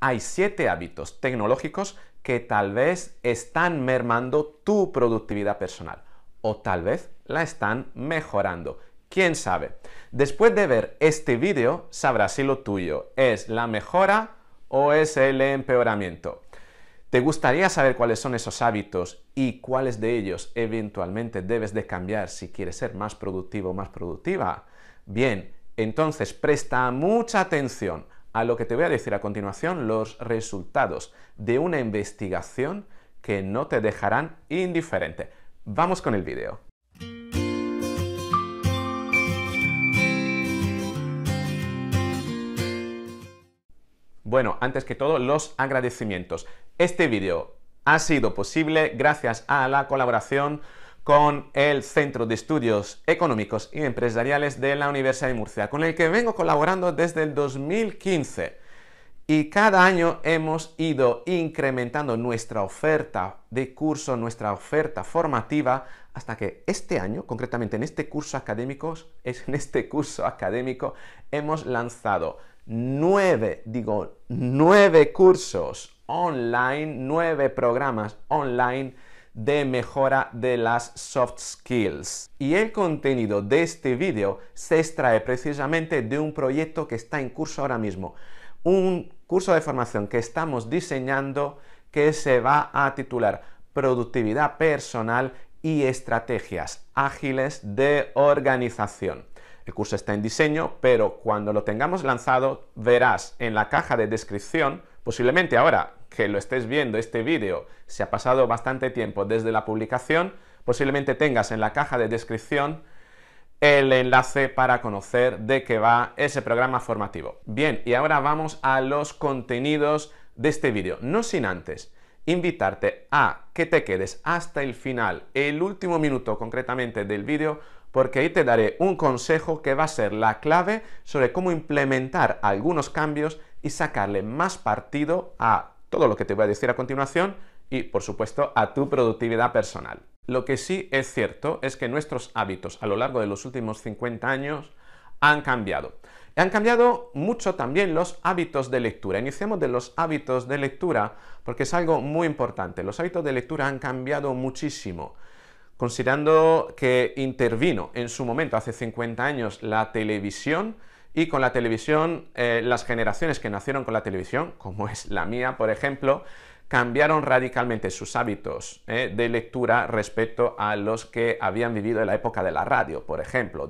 hay siete hábitos tecnológicos que tal vez están mermando tu productividad personal o tal vez la están mejorando. ¿Quién sabe? Después de ver este vídeo sabrás si lo tuyo es la mejora o es el empeoramiento. ¿Te gustaría saber cuáles son esos hábitos y cuáles de ellos eventualmente debes de cambiar si quieres ser más productivo o más productiva? Bien, entonces presta mucha atención a lo que te voy a decir a continuación los resultados de una investigación que no te dejarán indiferente. Vamos con el vídeo. Bueno, antes que todo, los agradecimientos. Este vídeo ha sido posible gracias a la colaboración con el Centro de Estudios Económicos y Empresariales de la Universidad de Murcia, con el que vengo colaborando desde el 2015. Y cada año hemos ido incrementando nuestra oferta de curso, nuestra oferta formativa, hasta que este año, concretamente en este curso académico, en este curso académico, hemos lanzado nueve, digo, nueve cursos online, nueve programas online de mejora de las soft skills. Y el contenido de este vídeo se extrae precisamente de un proyecto que está en curso ahora mismo. Un curso de formación que estamos diseñando que se va a titular Productividad Personal y Estrategias Ágiles de Organización. El curso está en diseño, pero cuando lo tengamos lanzado verás en la caja de descripción, posiblemente ahora que lo estés viendo este vídeo, se ha pasado bastante tiempo desde la publicación, posiblemente tengas en la caja de descripción el enlace para conocer de qué va ese programa formativo. Bien, y ahora vamos a los contenidos de este vídeo, no sin antes invitarte a que te quedes hasta el final, el último minuto concretamente del vídeo, porque ahí te daré un consejo que va a ser la clave sobre cómo implementar algunos cambios y sacarle más partido a todo lo que te voy a decir a continuación y, por supuesto, a tu productividad personal. Lo que sí es cierto es que nuestros hábitos a lo largo de los últimos 50 años han cambiado. Han cambiado mucho también los hábitos de lectura. Iniciamos de los hábitos de lectura porque es algo muy importante. Los hábitos de lectura han cambiado muchísimo. Considerando que intervino en su momento, hace 50 años, la televisión, y con la televisión, eh, las generaciones que nacieron con la televisión, como es la mía, por ejemplo, cambiaron radicalmente sus hábitos eh, de lectura respecto a los que habían vivido en la época de la radio, por ejemplo,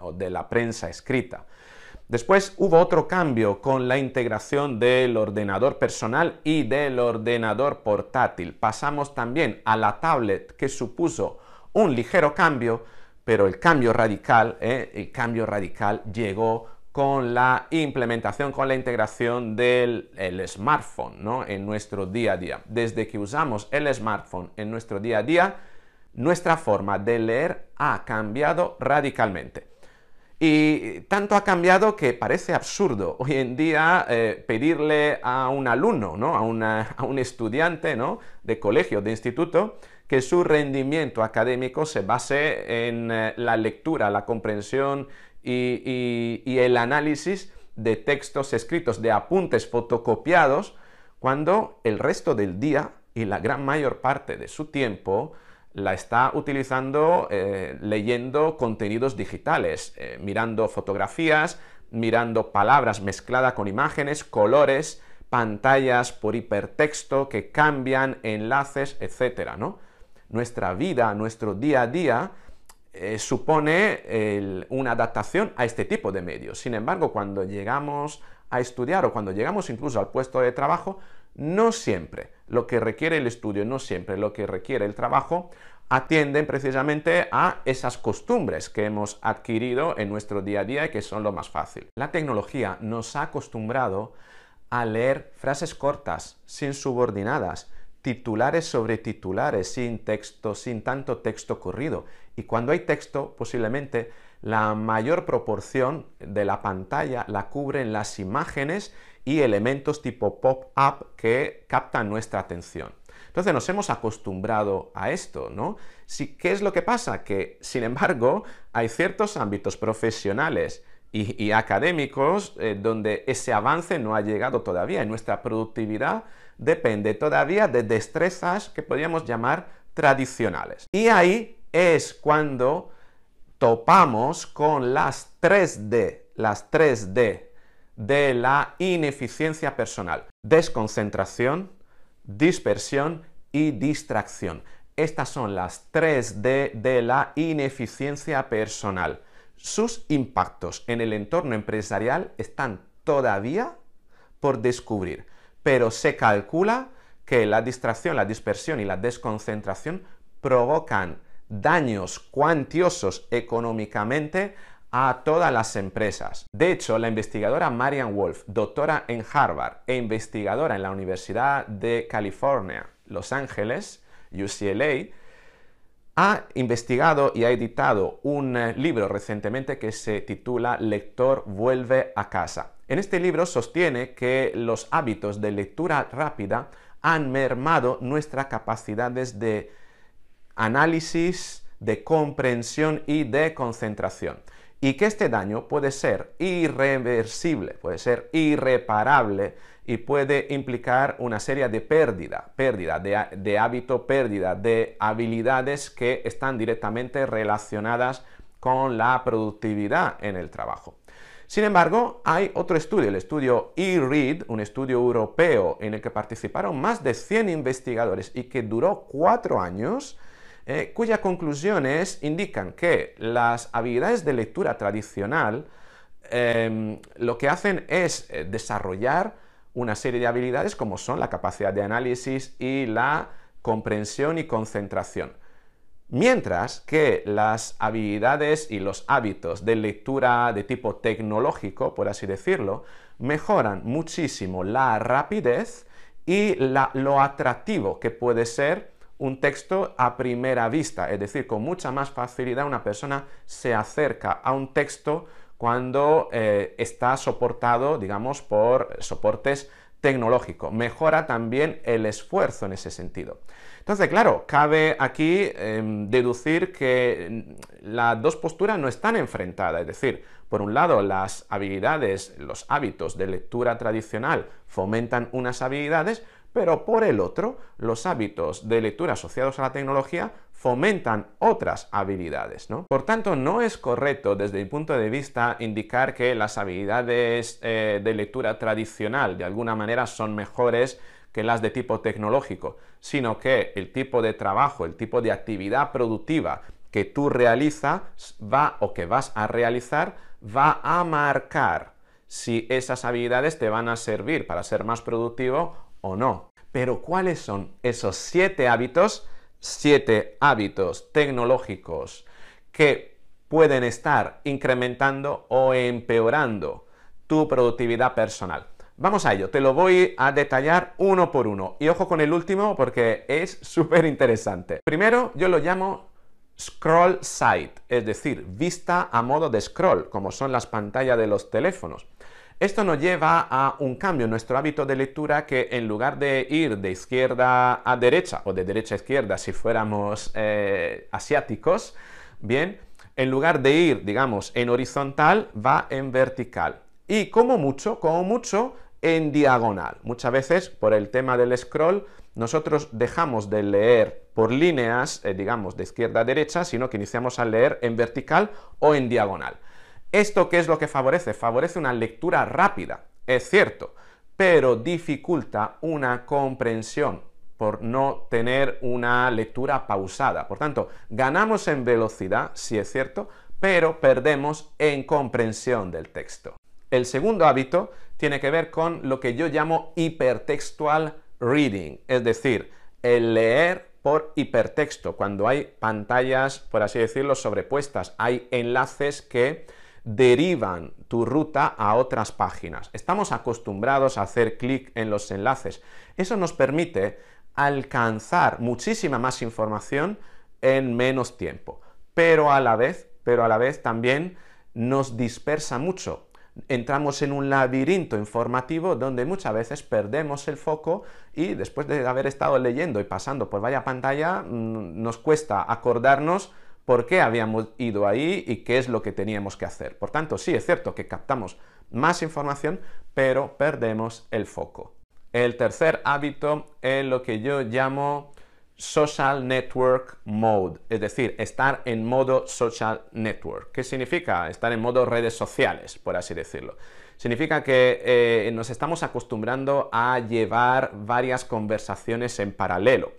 o de la prensa escrita. Después hubo otro cambio con la integración del ordenador personal y del ordenador portátil. Pasamos también a la tablet, que supuso un ligero cambio, pero el cambio radical, eh, el cambio radical llegó con la implementación, con la integración del smartphone ¿no? en nuestro día a día. Desde que usamos el smartphone en nuestro día a día, nuestra forma de leer ha cambiado radicalmente. Y tanto ha cambiado que parece absurdo hoy en día eh, pedirle a un alumno, ¿no? a, a, un estudiante ¿no? de colegio, de instituto, que su rendimiento académico se base en eh, la lectura, la comprensión y, el análisis de textos escritos, de apuntes fotocopiados, cuando el resto del día y la gran mayor parte de su tiempo la está utilizando eh, leyendo contenidos digitales, eh, mirando fotografías, mirando palabras mezcladas con imágenes, colores, pantallas por hipertexto que cambian, enlaces, etc. ¿no? Nuestra vida, nuestro día a día eh, supone una adaptación a este tipo de medios. Sin embargo, cuando llegamos a estudiar o cuando llegamos incluso al puesto de trabajo, no siempre lo que requiere el estudio, no siempre lo que requiere el trabajo, atienden precisamente a esas costumbres que hemos adquirido en nuestro día a día y que son lo más fácil. La tecnología nos ha acostumbrado a leer frases cortas, sin subordinadas, titulares sobre titulares, sin texto, sin tanto texto corrido. Y cuando hay texto, posiblemente la mayor proporción de la pantalla la cubren las imágenes y elementos tipo pop-up que captan nuestra atención. Entonces nos hemos acostumbrado a esto, ¿no? ¿Qué es lo que pasa? Que, sin embargo, hay ciertos ámbitos profesionales y, académicos eh, donde ese avance no ha llegado todavía en nuestra productividad depende todavía de destrezas que podríamos llamar tradicionales. Y ahí es cuando topamos con las 3D, las 3D de la ineficiencia personal. Desconcentración, dispersión y distracción. Estas son las 3D de la ineficiencia personal. Sus impactos en el entorno empresarial están todavía por descubrir pero se calcula que la distracción, la dispersión y la desconcentración provocan daños cuantiosos económicamente a todas las empresas. De hecho, la investigadora Marian Wolf, doctora en Harvard e investigadora en la Universidad de California, Los Ángeles, UCLA, ha investigado y ha editado un eh, libro recientemente que se titula Lector vuelve a casa. En este libro sostiene que los hábitos de lectura rápida han mermado nuestras capacidades de análisis, de comprensión y de concentración y que este daño puede ser irreversible, puede ser irreparable y puede implicar una serie de pérdida, pérdida de, hábito, pérdida de habilidades que están directamente relacionadas con la productividad en el trabajo. Sin embargo, hay otro estudio, el estudio e un estudio europeo en el que participaron más de 100 investigadores y que duró cuatro años, eh, cuyas conclusiones indican que las habilidades de lectura tradicional em, lo que hacen es eh, desarrollar una serie de habilidades como son la capacidad de análisis y la comprensión y concentración. Mientras que las habilidades y los hábitos de lectura de tipo tecnológico, por así decirlo, mejoran muchísimo la rapidez y lo atractivo que puede ser un texto a primera vista, es decir, con mucha más facilidad una persona se acerca a un texto cuando eh, está soportado, digamos, por soportes tecnológicos. Mejora también el esfuerzo en ese sentido. Entonces, claro, cabe aquí em, deducir que mm, las dos posturas no están enfrentadas, es decir, por un lado, las habilidades, los hábitos de lectura tradicional fomentan unas habilidades, pero por el otro, los hábitos de lectura asociados a la tecnología fomentan otras habilidades. Por tanto, no es correcto desde mi punto de vista indicar que las habilidades eh, de lectura tradicional de alguna manera son mejores que las de tipo tecnológico, sino que el tipo de trabajo, el tipo de actividad productiva que tú realizas va o que vas a realizar va a marcar si esas habilidades te van a servir para ser más productivo o no. Pero ¿cuáles son esos siete hábitos? Siete hábitos tecnológicos que pueden estar incrementando o empeorando tu productividad personal. Vamos a ello, te lo voy a detallar uno por uno. Y ojo con el último porque es súper interesante. Primero, yo lo llamo scroll site es decir, vista a modo de scroll, como son las pantallas de los teléfonos. Esto nos lleva a un cambio en nuestro hábito de lectura que en lugar de ir de izquierda a derecha o de derecha a izquierda si fuéramos eh, asiáticos, bien, en lugar de ir, digamos, en horizontal, va en vertical. Y como mucho, como mucho, en diagonal. Muchas veces, por el tema del scroll, nosotros dejamos de leer por líneas, eh, digamos, de izquierda a derecha, sino que iniciamos a leer en vertical o en diagonal. ¿Esto qué es lo que favorece? Favorece una lectura rápida, es cierto, pero dificulta una comprensión por no tener una lectura pausada. Por tanto, ganamos en velocidad, sí es cierto, pero perdemos en comprensión del texto. El segundo hábito tiene que ver con lo que yo llamo hipertextual reading, es decir, el leer por hipertexto, cuando hay pantallas, por así decirlo, sobrepuestas, hay enlaces que derivan tu ruta a otras páginas. Estamos acostumbrados a hacer clic en los enlaces. Eso nos permite alcanzar muchísima más información en menos tiempo, pero a la vez, pero a la vez también nos dispersa mucho. Entramos en un laberinto informativo donde muchas veces perdemos el foco y después de haber estado leyendo y pasando por vaya pantalla, mm, nos cuesta acordarnos por qué habíamos ido ahí y qué es lo que teníamos que hacer. Por tanto, sí es cierto que captamos más información, pero perdemos el foco. El tercer hábito es lo que yo llamo social network mode, es decir, estar en modo social network. ¿Qué significa? Estar en modo redes sociales, por así decirlo. Significa que eh, nos estamos acostumbrando a llevar varias conversaciones en paralelo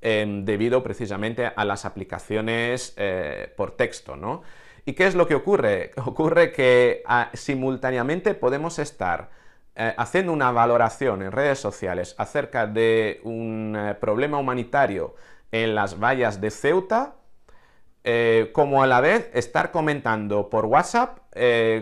debido precisamente a las aplicaciones eh, por texto, ¿no? ¿Y qué es lo que ocurre? Ocurre que ah, simultáneamente podemos estar eh, haciendo una valoración en redes sociales acerca de un eh, problema humanitario en las vallas de Ceuta, como a la vez estar comentando por WhatsApp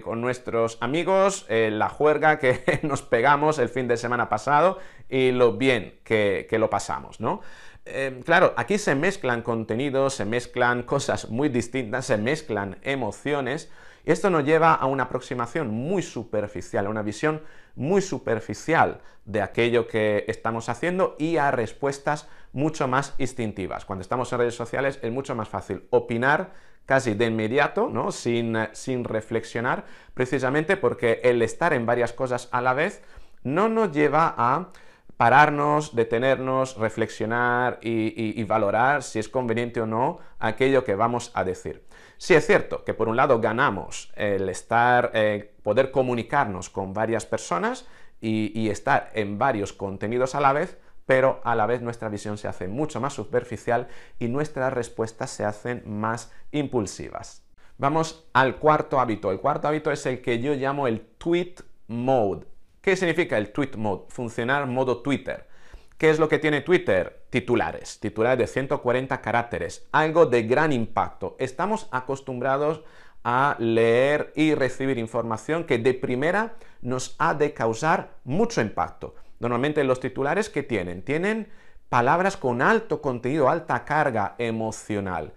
con nuestros amigos, la juerga que nos pegamos el fin de semana pasado y lo bien que, que lo pasamos, ¿no? Em, claro, aquí se mezclan contenidos, se mezclan cosas muy distintas, se mezclan emociones, y esto nos lleva a una aproximación muy superficial, a una visión muy superficial de aquello que estamos haciendo y a respuestas mucho más instintivas. Cuando estamos en redes sociales es mucho más fácil opinar casi de inmediato, sin reflexionar, precisamente porque el estar en varias cosas a la vez no nos lleva a pararnos, detenernos, reflexionar y, valorar si es conveniente o no aquello que vamos a decir. Sí es cierto que por un lado ganamos el estar, eh, poder comunicarnos con varias personas y estar en varios contenidos a la vez, pero a la vez nuestra visión se hace mucho más superficial y nuestras respuestas se hacen más impulsivas. Vamos al cuarto hábito. El cuarto hábito es el que yo llamo el tweet mode, ¿Qué significa el tweet mode? Funcionar modo Twitter. ¿Qué es lo que tiene Twitter? Titulares, titulares de 140 caracteres, algo de gran impacto. Estamos acostumbrados a leer y recibir información que de primera nos ha de causar mucho impacto. Normalmente los titulares que tienen, tienen palabras con alto contenido, alta carga emocional.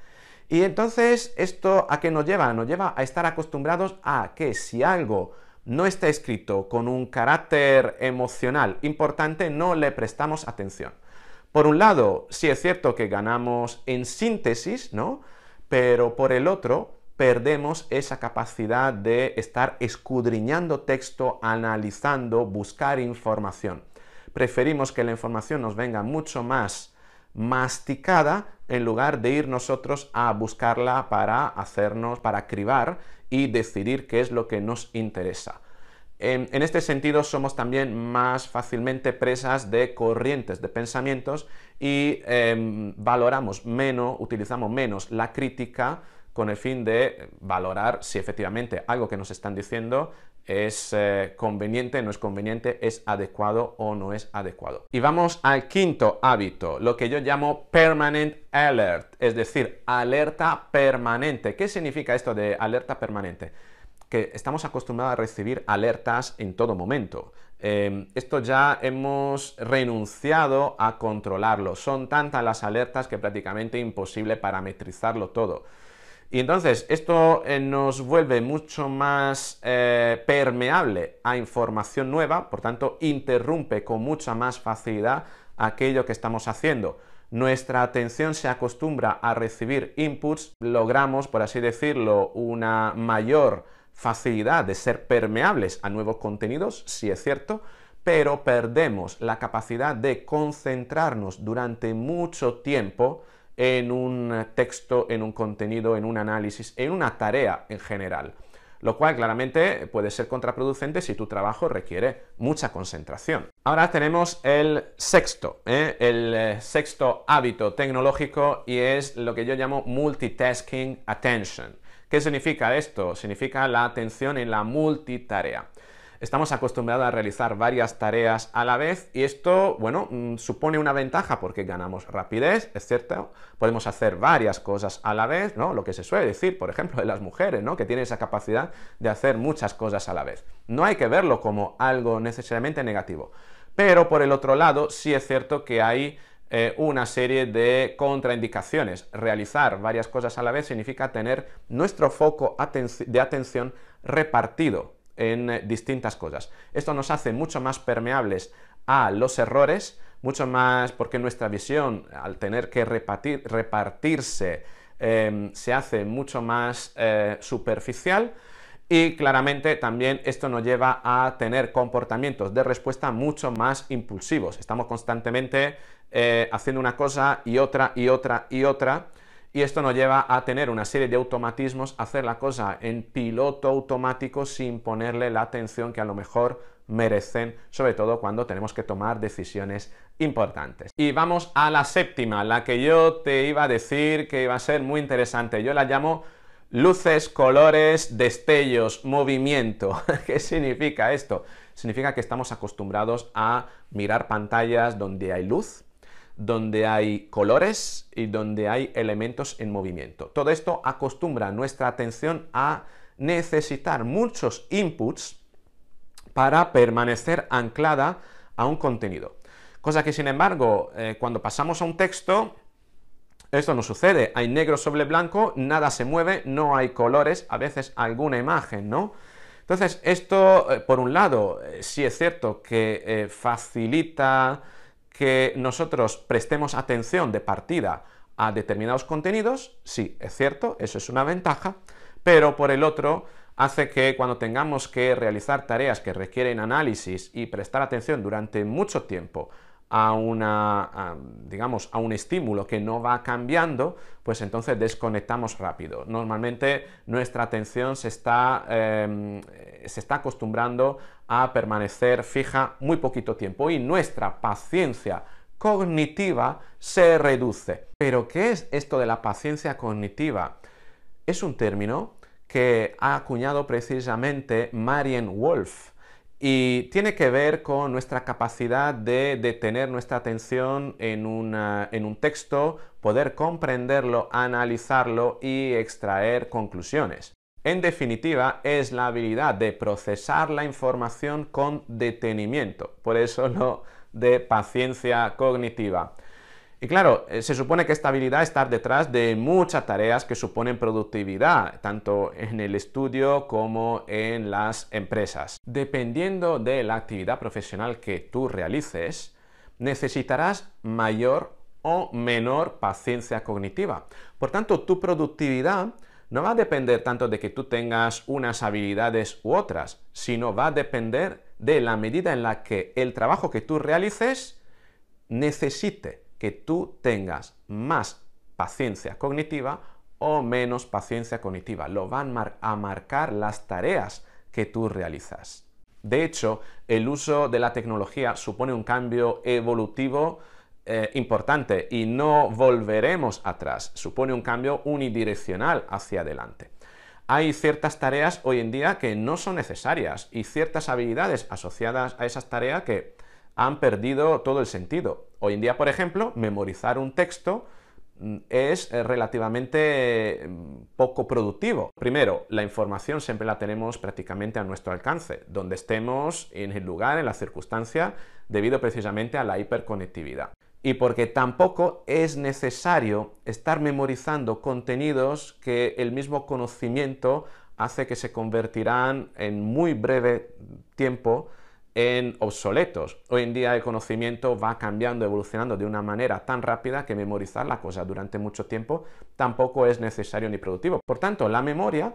Y entonces, ¿esto a qué nos lleva? Nos lleva a estar acostumbrados a que si algo no está escrito con un carácter emocional importante, no le prestamos atención. Por un lado, sí es cierto que ganamos en síntesis, ¿no? Pero por el otro, perdemos esa capacidad de estar escudriñando texto, analizando, buscar información. Preferimos que la información nos venga mucho más masticada en lugar de ir nosotros a buscarla para hacernos, para cribar y decidir qué es lo que nos interesa. En, este sentido somos también más fácilmente presas de corrientes de pensamientos y em, valoramos menos, utilizamos menos la crítica con el fin de valorar si efectivamente algo que nos están diciendo es eh, conveniente, no es conveniente, es adecuado o no es adecuado. Y vamos al quinto hábito, lo que yo llamo permanent alert, es decir, alerta permanente. ¿Qué significa esto de alerta permanente? Que estamos acostumbrados a recibir alertas en todo momento. Em, esto ya hemos renunciado a controlarlo. Son tantas las alertas que prácticamente imposible parametrizarlo todo. Y entonces esto eh, nos vuelve mucho más eh, permeable a información nueva, por tanto interrumpe con mucha más facilidad aquello que estamos haciendo. Nuestra atención se acostumbra a recibir inputs, logramos, por así decirlo, una mayor facilidad de ser permeables a nuevos contenidos, si es cierto, pero perdemos la capacidad de concentrarnos durante mucho tiempo en un texto, en un contenido, en un análisis, en una tarea en general. Lo cual claramente puede ser contraproducente si tu trabajo requiere mucha concentración. Ahora tenemos el sexto, ¿eh? el eh, sexto hábito tecnológico y es lo que yo llamo multitasking attention. ¿Qué significa esto? Significa la atención en la multitarea. Estamos acostumbrados a realizar varias tareas a la vez y esto, bueno, mm, supone una ventaja porque ganamos rapidez, es cierto, podemos hacer varias cosas a la vez, ¿no? Lo que se suele decir, por ejemplo, de las mujeres, ¿no? Que tienen esa capacidad de hacer muchas cosas a la vez. No hay que verlo como algo necesariamente negativo. Pero por el otro lado, sí es cierto que hay eh, una serie de contraindicaciones. Realizar varias cosas a la vez significa tener nuestro foco de atención repartido en eh, distintas cosas. Esto nos hace mucho más permeables a los errores, mucho más porque nuestra visión, al tener que repartirse, em, se hace mucho más eh, superficial. Y claramente también esto nos lleva a tener comportamientos de respuesta mucho más impulsivos. Estamos constantemente eh, haciendo una cosa y otra y otra y otra y esto nos lleva a tener una serie de automatismos, hacer la cosa en piloto automático sin ponerle la atención que a lo mejor merecen, sobre todo cuando tenemos que tomar decisiones importantes. Y vamos a la séptima, la que yo te iba a decir que iba a ser muy interesante. Yo la llamo luces, colores, destellos, movimiento. ¿Qué significa esto? Significa que estamos acostumbrados a mirar pantallas donde hay luz, donde hay colores y donde hay elementos en movimiento. Todo esto acostumbra nuestra atención a necesitar muchos inputs para permanecer anclada a un contenido. Cosa que sin embargo, eh, cuando pasamos a un texto, esto no sucede. Hay negro sobre blanco, nada se mueve, no hay colores, a veces alguna imagen, ¿no? Entonces, esto, eh, por un lado, eh, sí es cierto que facilita que nosotros prestemos atención de partida a determinados contenidos, sí, es cierto, eso es una ventaja, pero por el otro hace que cuando tengamos que realizar tareas que requieren análisis y prestar atención durante mucho tiempo a, una, digamos, a un estímulo que no va cambiando, pues entonces desconectamos rápido. Normalmente nuestra atención se está, em, se está acostumbrando a permanecer fija muy poquito tiempo y nuestra paciencia cognitiva se reduce. Pero ¿qué es esto de la paciencia cognitiva? Es un término que ha acuñado precisamente Marian Wolf, y tiene que ver con nuestra capacidad de detener nuestra atención en, un texto, poder comprenderlo, analizarlo y extraer conclusiones. En definitiva, es la habilidad de procesar la información con detenimiento, por eso lo de paciencia cognitiva. Y claro, eh, se supone que esta habilidad está detrás de muchas tareas que suponen productividad, tanto en el estudio como en las empresas. Dependiendo de la actividad profesional que tú realices, necesitarás mayor o menor paciencia cognitiva. Por tanto, tu productividad no va a depender tanto de que tú tengas unas habilidades u otras, sino va a depender de la medida en la que el trabajo que tú realices necesite que tú tengas más paciencia cognitiva o menos paciencia cognitiva. Lo van a marcar las tareas que tú realizas. De hecho, el uso de la tecnología supone un cambio evolutivo eh, importante y no volveremos atrás. Supone un cambio unidireccional hacia adelante. Hay ciertas tareas hoy en día que no son necesarias y ciertas habilidades asociadas a esas tareas que han perdido todo el sentido. Hoy en día, por ejemplo, memorizar un texto mm, es eh, relativamente mm, poco productivo. Primero, la información siempre la tenemos prácticamente a nuestro alcance, donde estemos, en el lugar, en la circunstancia, debido precisamente a la hiperconectividad. Y porque tampoco es necesario estar memorizando contenidos que el mismo conocimiento hace que se convertirán en muy breve tiempo en obsoletos. Hoy en día el conocimiento va cambiando, evolucionando de una manera tan rápida que memorizar la cosa durante mucho tiempo tampoco es necesario ni productivo. Por tanto, la memoria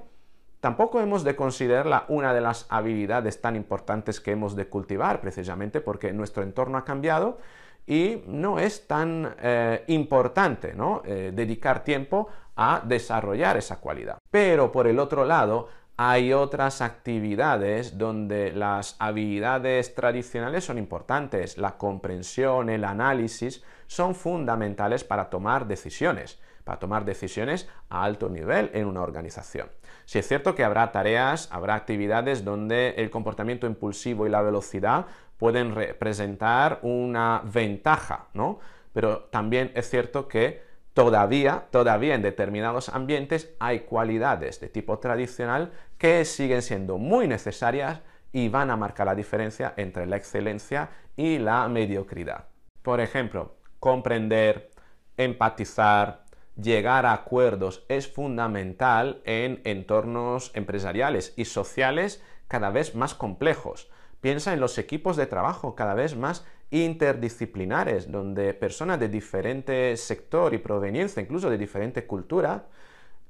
tampoco hemos de considerarla una de las habilidades tan importantes que hemos de cultivar, precisamente porque nuestro entorno ha cambiado y no es tan eh, importante ¿no? Eh, dedicar tiempo a desarrollar esa cualidad. Pero por el otro lado, hay otras actividades donde las habilidades tradicionales son importantes, la comprensión, el análisis son fundamentales para tomar decisiones, para tomar decisiones a alto nivel en una organización. Si sí, es cierto que habrá tareas, habrá actividades donde el comportamiento impulsivo y la velocidad pueden representar una ventaja, ¿no? Pero también es cierto que Todavía, todavía en determinados ambientes hay cualidades de tipo tradicional que siguen siendo muy necesarias y van a marcar la diferencia entre la excelencia y la mediocridad. Por ejemplo, comprender, empatizar, llegar a acuerdos es fundamental en entornos empresariales y sociales cada vez más complejos. Piensa en los equipos de trabajo cada vez más interdisciplinares, donde personas de diferentes sectores y proveniencia, incluso de diferentes culturas,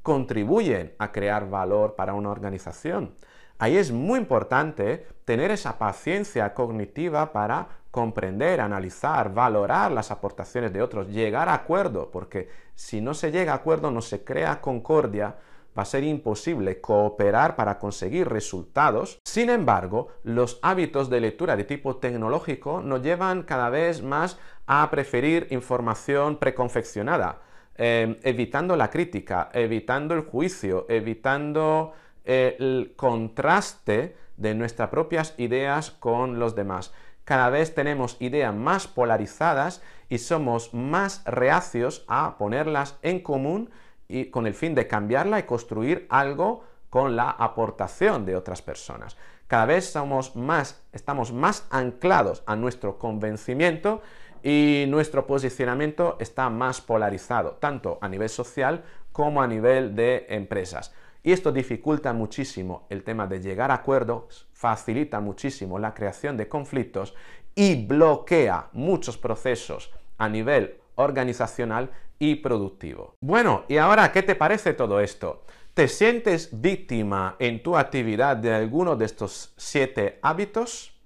contribuyen a crear valor para una organización. Ahí es muy importante tener esa paciencia cognitiva para comprender, analizar, valorar las aportaciones de otros, llegar a acuerdo, porque si no se llega a acuerdo no se crea concordia va a ser imposible cooperar para conseguir resultados. Sin embargo, los hábitos de lectura de tipo tecnológico nos llevan cada vez más a preferir información preconfeccionada, em, evitando la crítica, evitando el juicio, evitando eh, el contraste de nuestras propias ideas con los demás. Cada vez tenemos ideas más polarizadas y somos más reacios a ponerlas en común y con el fin de cambiarla y construir algo con la aportación de otras personas. Cada vez somos más, estamos más anclados a nuestro convencimiento y nuestro posicionamiento está más polarizado, tanto a nivel social como a nivel de empresas. Y esto dificulta muchísimo el tema de llegar a acuerdos, facilita muchísimo la creación de conflictos y bloquea muchos procesos a nivel organizacional y productivo. Bueno, y ahora, ¿qué te parece todo esto? ¿Te sientes víctima en tu actividad de alguno de estos siete hábitos?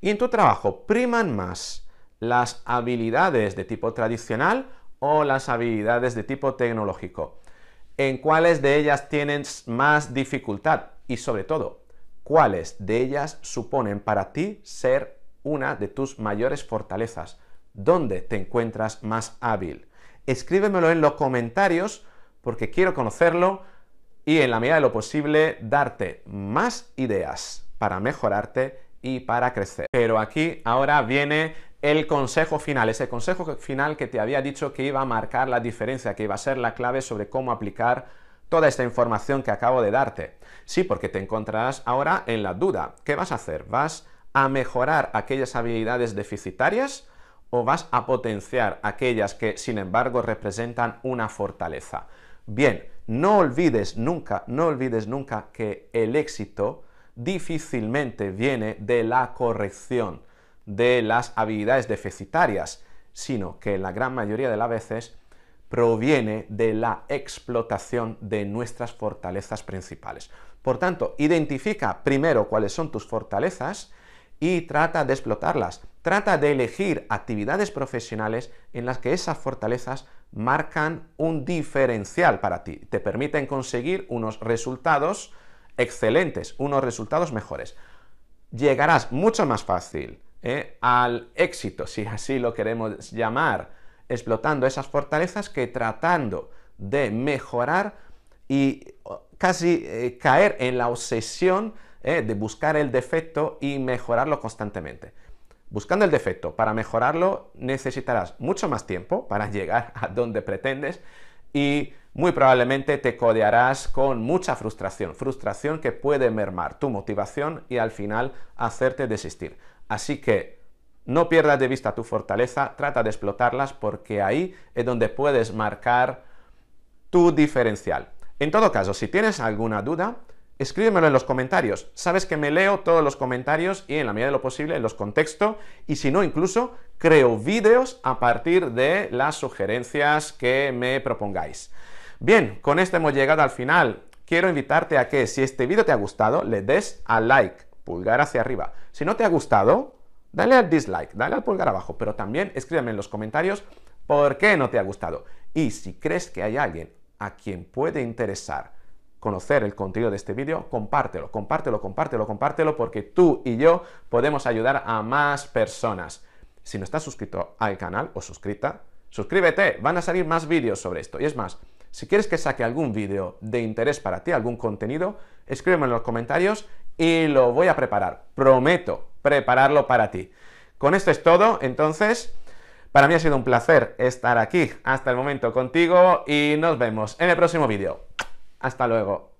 ¿Y en tu trabajo priman más las habilidades de tipo tradicional o las habilidades de tipo tecnológico? ¿En cuáles de ellas tienes más dificultad? Y sobre todo, ¿cuáles de ellas suponen para ti ser una de tus mayores fortalezas? dónde te encuentras más hábil. Escríbemelo en los comentarios porque quiero conocerlo y en la medida de lo posible darte más ideas para mejorarte y para crecer. Pero aquí ahora viene el consejo final, ese consejo final que te había dicho que iba a marcar la diferencia, que iba a ser la clave sobre cómo aplicar toda esta información que acabo de darte. Sí, porque te encontrarás ahora en la duda. ¿Qué vas a hacer? ¿Vas a mejorar aquellas habilidades deficitarias? o vas a potenciar aquellas que, sin embargo, representan una fortaleza. Bien, no olvides nunca, no olvides nunca que el éxito difícilmente viene de la corrección de las habilidades deficitarias, sino que la gran mayoría de las veces proviene de la explotación de nuestras fortalezas principales. Por tanto, identifica primero cuáles son tus fortalezas y trata de explotarlas. Trata de elegir actividades profesionales en las que esas fortalezas marcan un diferencial para ti, te permiten conseguir unos resultados excelentes, unos resultados mejores. Llegarás mucho más fácil ¿eh? al éxito, si así lo queremos llamar, explotando esas fortalezas que tratando de mejorar y casi eh, caer en la obsesión ¿eh? de buscar el defecto y mejorarlo constantemente. Buscando el defecto para mejorarlo necesitarás mucho más tiempo para llegar a donde pretendes y muy probablemente te codearás con mucha frustración, frustración que puede mermar tu motivación y al final hacerte desistir. Así que no pierdas de vista tu fortaleza, trata de explotarlas porque ahí es donde puedes marcar tu diferencial. En todo caso, si tienes alguna duda, escríbemelo en los comentarios. Sabes que me leo todos los comentarios y en la medida de lo posible los contexto, y si no incluso creo vídeos a partir de las sugerencias que me propongáis. Bien, con esto hemos llegado al final. Quiero invitarte a que si este vídeo te ha gustado, le des al like, pulgar hacia arriba. Si no te ha gustado, dale al dislike, dale al pulgar abajo, pero también escríbeme en los comentarios por qué no te ha gustado. Y si crees que hay alguien a quien puede interesar conocer el contenido de este vídeo, compártelo, compártelo, compártelo, compártelo, porque tú y yo podemos ayudar a más personas. Si no estás suscrito al canal o suscrita, suscríbete, van a salir más vídeos sobre esto. Y es más, si quieres que saque algún vídeo de interés para ti, algún contenido, escríbeme en los comentarios y lo voy a preparar. Prometo prepararlo para ti. Con esto es todo, entonces, para mí ha sido un placer estar aquí hasta el momento contigo y nos vemos en el próximo vídeo. Hasta luego.